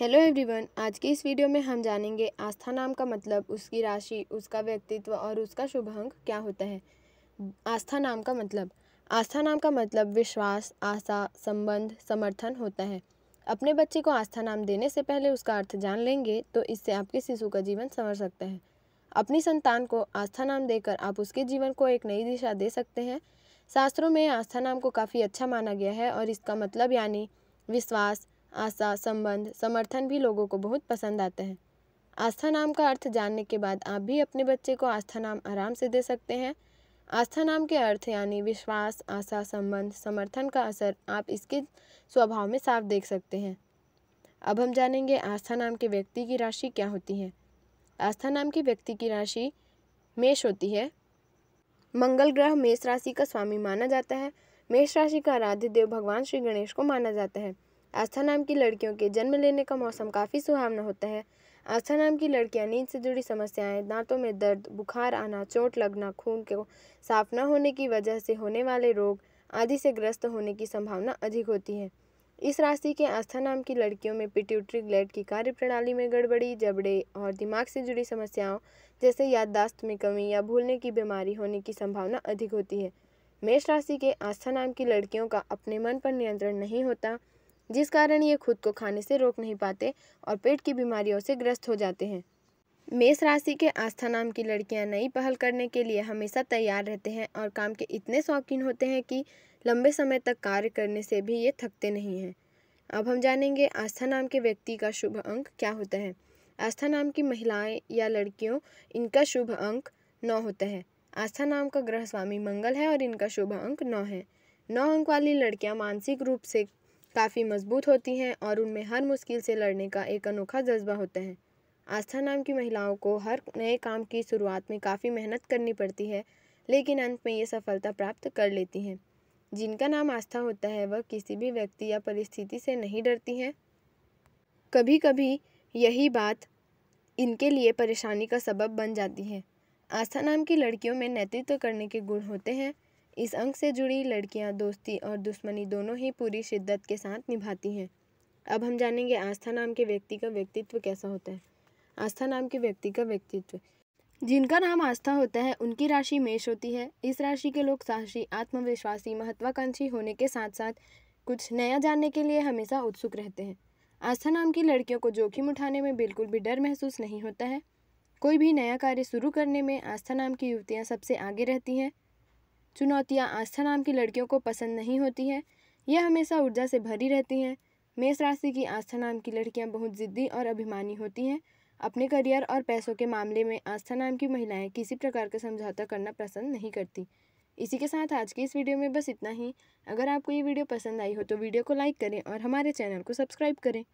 hello everyone आज के इस वीडियो में हम जानेंगे आस्था नाम का मतलब उसकी राशि उसका व्यक्तित्व और उसका शुभ अंक क्या होता है आस्था नाम का मतलब आस्था नाम का मतलब विश्वास आशा संबंध समर्थन होता है अपने बच्चे को आस्था नाम देने से पहले उसका अर्थ जान लेंगे तो इससे आपके शिशु का जीवन संवर सकता है अपनी संतान को आस्था नाम देकर आप उसके जीवन को एक नई दिशा दे सकते हैं शास्त्रों में आस्था नाम को काफ़ी अच्छा माना गया है और इसका मतलब यानी विश्वास आशा संबंध समर्थन भी लोगों को बहुत पसंद आता है आस्था नाम का अर्थ जानने के बाद आप भी अपने बच्चे को आस्था नाम आराम से दे सकते हैं आस्था नाम के अर्थ यानी विश्वास आशा संबंध समर्थन का असर आप इसके स्वभाव में साफ देख सकते हैं अब हम जानेंगे आस्था नाम के व्यक्ति की राशि क्या होती है आस्था नाम के व्यक्ति की राशि मेष होती है मंगल ग्रह मेष राशि का स्वामी माना जाता है मेष राशि का आराध्य देव भगवान श्री गणेश को माना जाता है आस्था नाम की लड़कियों के जन्म लेने का मौसम काफ़ी सुहावना होता है आस्था नाम की लड़कियां नींद से जुड़ी समस्याएं दांतों में दर्द बुखार आना चोट लगना खून के साफ न होने की वजह से होने वाले रोग आदि से ग्रस्त होने की संभावना अधिक होती है इस राशि के आस्था नाम की लड़कियों में पिट्यूटरी ग्लैड की कार्यप्रणाली में गड़बड़ी जबड़े और दिमाग से जुड़ी समस्याओं जैसे याददाश्त में कमी या भूलने की बीमारी होने की संभावना अधिक होती है मेष राशि के आस्था नाम की लड़कियों का अपने मन पर नियंत्रण नहीं होता जिस कारण ये खुद को खाने से रोक नहीं पाते और पेट की बीमारियों से ग्रस्त हो जाते हैं मेष राशि के आस्था नाम की लड़कियां नई पहल करने के लिए हमेशा तैयार रहते हैं और काम के इतने शौकीन होते हैं कि लंबे समय तक कार्य करने से भी ये थकते नहीं हैं अब हम जानेंगे आस्था नाम के व्यक्ति का शुभ अंक क्या होता है आस्था नाम की महिलाएं या लड़कियों इनका शुभ अंक नौ होता है आस्था नाम का ग्रह स्वामी मंगल है और इनका शुभ अंक नौ है नौ अंक वाली लड़कियां मानसिक रूप से काफ़ी मजबूत होती हैं और उनमें हर मुश्किल से लड़ने का एक अनोखा जज्बा होता है आस्था नाम की महिलाओं को हर नए काम की शुरुआत में काफ़ी मेहनत करनी पड़ती है लेकिन अंत में ये सफलता प्राप्त कर लेती हैं जिनका नाम आस्था होता है वह किसी भी व्यक्ति या परिस्थिति से नहीं डरती हैं कभी कभी यही बात इनके लिए परेशानी का सबब बन जाती है आस्था नाम की लड़कियों में नेतृत्व करने के गुण होते हैं इस अंक से जुड़ी लड़कियां दोस्ती और दुश्मनी दोनों ही पूरी शिद्दत के साथ निभाती हैं अब हम जानेंगे आस्था नाम के व्यक्ति का व्यक्तित्व कैसा होता है आस्था नाम के व्यक्ति का व्यक्तित्व जिनका नाम आस्था होता है उनकी राशि मेष होती है इस राशि के लोग साहसी आत्मविश्वासी महत्वाकांक्षी होने के साथ साथ कुछ नया जानने के लिए हमेशा उत्सुक रहते हैं आस्था नाम की लड़कियों को जोखिम उठाने में बिल्कुल भी डर महसूस नहीं होता है कोई भी नया कार्य शुरू करने में आस्था नाम की युवतियाँ सबसे आगे रहती हैं चुनौतियाँ आस्था नाम की लड़कियों को पसंद नहीं होती हैं यह हमेशा ऊर्जा से भरी रहती हैं मेष राशि की आस्था नाम की लड़कियाँ बहुत ज़िद्दी और अभिमानी होती हैं अपने करियर और पैसों के मामले में आस्था नाम की महिलाएं किसी प्रकार का समझौता करना पसंद नहीं करती इसी के साथ आज की इस वीडियो में बस इतना ही अगर आपको ये वीडियो पसंद आई हो तो वीडियो को लाइक करें और हमारे चैनल को सब्सक्राइब करें